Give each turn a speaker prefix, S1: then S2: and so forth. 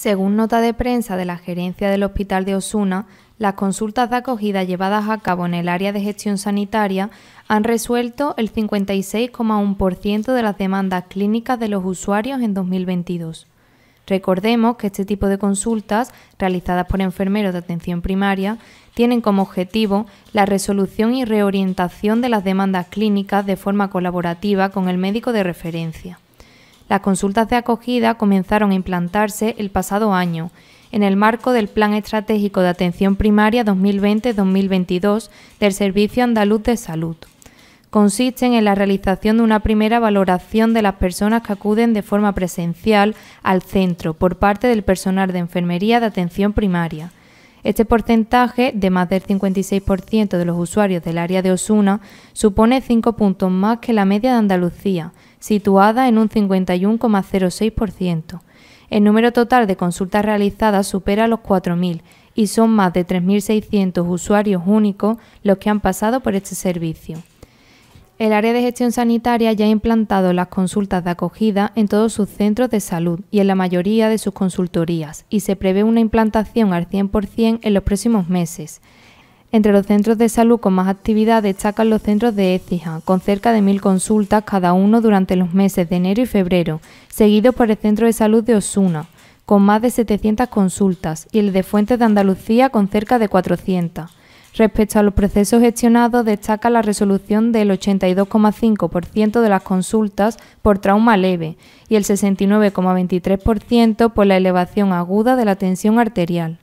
S1: Según nota de prensa de la gerencia del Hospital de Osuna, las consultas de acogida llevadas a cabo en el área de gestión sanitaria han resuelto el 56,1% de las demandas clínicas de los usuarios en 2022. Recordemos que este tipo de consultas, realizadas por enfermeros de atención primaria, tienen como objetivo la resolución y reorientación de las demandas clínicas de forma colaborativa con el médico de referencia. Las consultas de acogida comenzaron a implantarse el pasado año, en el marco del Plan Estratégico de Atención Primaria 2020-2022 del Servicio Andaluz de Salud. Consisten en la realización de una primera valoración de las personas que acuden de forma presencial al centro por parte del personal de enfermería de atención primaria este porcentaje, de más del 56% de los usuarios del área de Osuna, supone 5 puntos más que la media de Andalucía, situada en un 51,06%. El número total de consultas realizadas supera los 4.000 y son más de 3.600 usuarios únicos los que han pasado por este servicio. El área de gestión sanitaria ya ha implantado las consultas de acogida en todos sus centros de salud y en la mayoría de sus consultorías, y se prevé una implantación al 100% en los próximos meses. Entre los centros de salud con más actividad destacan los centros de Écija, con cerca de 1.000 consultas cada uno durante los meses de enero y febrero, seguidos por el centro de salud de Osuna, con más de 700 consultas, y el de Fuentes de Andalucía, con cerca de 400. Respecto a los procesos gestionados, destaca la resolución del 82,5% de las consultas por trauma leve y el 69,23% por la elevación aguda de la tensión arterial.